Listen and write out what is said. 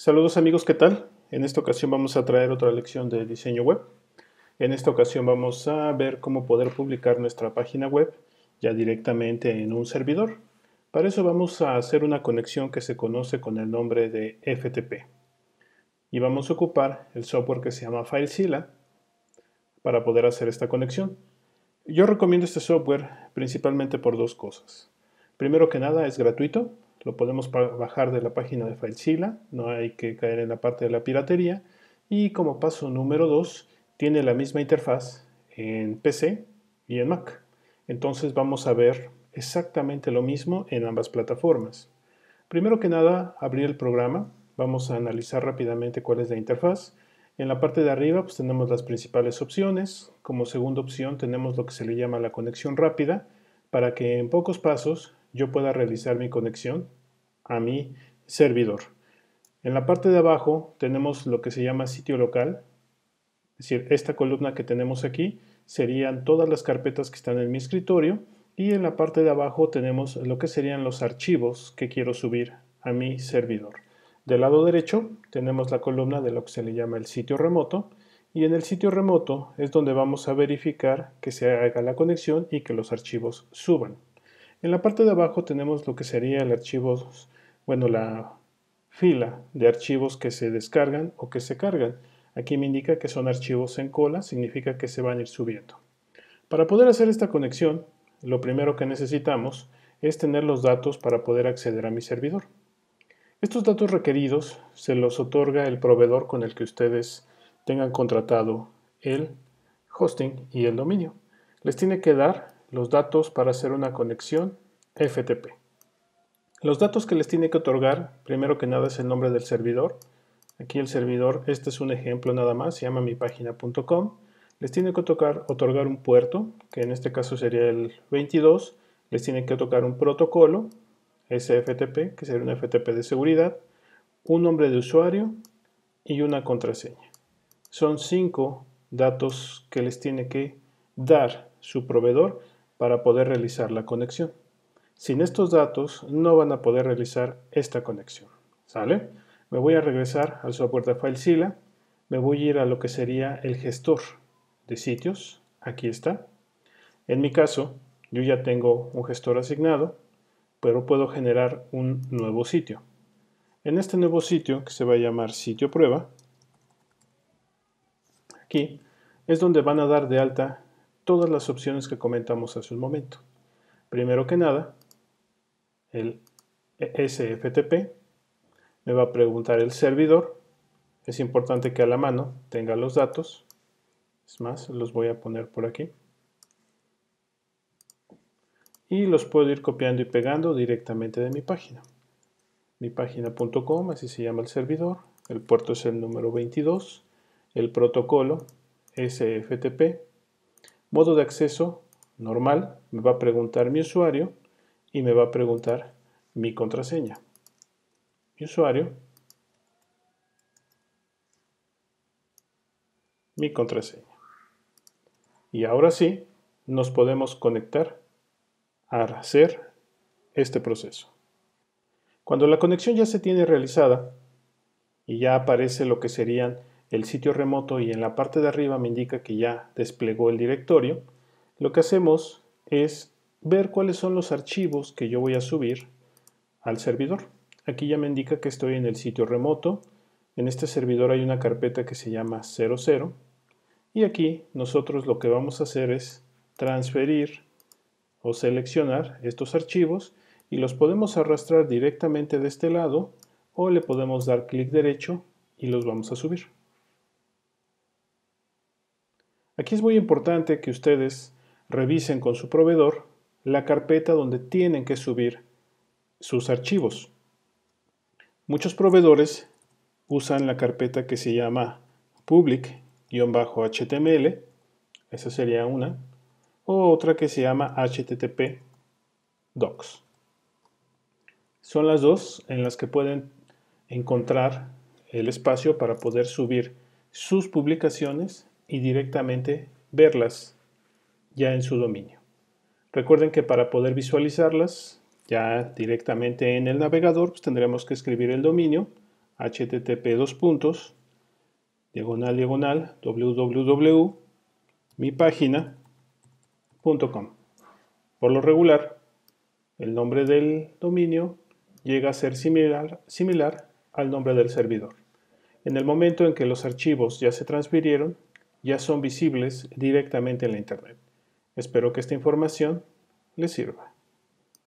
Saludos amigos, ¿qué tal? En esta ocasión vamos a traer otra lección de diseño web. En esta ocasión vamos a ver cómo poder publicar nuestra página web ya directamente en un servidor. Para eso vamos a hacer una conexión que se conoce con el nombre de FTP. Y vamos a ocupar el software que se llama FileZilla para poder hacer esta conexión. Yo recomiendo este software principalmente por dos cosas. Primero que nada es gratuito, lo podemos bajar de la página de FileZilla, no hay que caer en la parte de la piratería. Y como paso número 2, tiene la misma interfaz en PC y en Mac. Entonces vamos a ver exactamente lo mismo en ambas plataformas. Primero que nada, abrir el programa. Vamos a analizar rápidamente cuál es la interfaz. En la parte de arriba pues, tenemos las principales opciones. Como segunda opción tenemos lo que se le llama la conexión rápida, para que en pocos pasos yo pueda realizar mi conexión a mi servidor. En la parte de abajo tenemos lo que se llama sitio local, es decir, esta columna que tenemos aquí serían todas las carpetas que están en mi escritorio y en la parte de abajo tenemos lo que serían los archivos que quiero subir a mi servidor. Del lado derecho tenemos la columna de lo que se le llama el sitio remoto y en el sitio remoto es donde vamos a verificar que se haga la conexión y que los archivos suban. En la parte de abajo tenemos lo que sería el archivo, bueno, la fila de archivos que se descargan o que se cargan. Aquí me indica que son archivos en cola, significa que se van a ir subiendo. Para poder hacer esta conexión, lo primero que necesitamos es tener los datos para poder acceder a mi servidor. Estos datos requeridos se los otorga el proveedor con el que ustedes tengan contratado el hosting y el dominio. Les tiene que dar los datos para hacer una conexión FTP. Los datos que les tiene que otorgar, primero que nada es el nombre del servidor. Aquí el servidor, este es un ejemplo nada más, se llama mipagina.com. Les tiene que otorgar, otorgar un puerto, que en este caso sería el 22. Les tiene que otorgar un protocolo, SFTP, que sería un FTP de seguridad, un nombre de usuario y una contraseña. Son cinco datos que les tiene que dar su proveedor para poder realizar la conexión. Sin estos datos no van a poder realizar esta conexión. ¿Sale? Me voy a regresar al software de FileZilla. Me voy a ir a lo que sería el gestor de sitios. Aquí está. En mi caso, yo ya tengo un gestor asignado, pero puedo generar un nuevo sitio. En este nuevo sitio, que se va a llamar sitio prueba, aquí es donde van a dar de alta todas las opciones que comentamos hace un momento. Primero que nada, el SFTP me va a preguntar el servidor. Es importante que a la mano tenga los datos. Es más, los voy a poner por aquí. Y los puedo ir copiando y pegando directamente de mi página. Mi página.com, así se llama el servidor. El puerto es el número 22. El protocolo SFTP Modo de acceso normal, me va a preguntar mi usuario y me va a preguntar mi contraseña. Mi usuario, mi contraseña. Y ahora sí, nos podemos conectar a hacer este proceso. Cuando la conexión ya se tiene realizada y ya aparece lo que serían el sitio remoto y en la parte de arriba me indica que ya desplegó el directorio, lo que hacemos es ver cuáles son los archivos que yo voy a subir al servidor. Aquí ya me indica que estoy en el sitio remoto. En este servidor hay una carpeta que se llama 00. Y aquí nosotros lo que vamos a hacer es transferir o seleccionar estos archivos y los podemos arrastrar directamente de este lado o le podemos dar clic derecho y los vamos a subir. Aquí es muy importante que ustedes revisen con su proveedor la carpeta donde tienen que subir sus archivos. Muchos proveedores usan la carpeta que se llama public-html, esa sería una, o otra que se llama http docs. Son las dos en las que pueden encontrar el espacio para poder subir sus publicaciones y directamente verlas ya en su dominio. Recuerden que para poder visualizarlas ya directamente en el navegador pues, tendremos que escribir el dominio http dos puntos diagonal diagonal www Por lo regular, el nombre del dominio llega a ser similar, similar al nombre del servidor. En el momento en que los archivos ya se transfirieron, ya son visibles directamente en la Internet. Espero que esta información les sirva.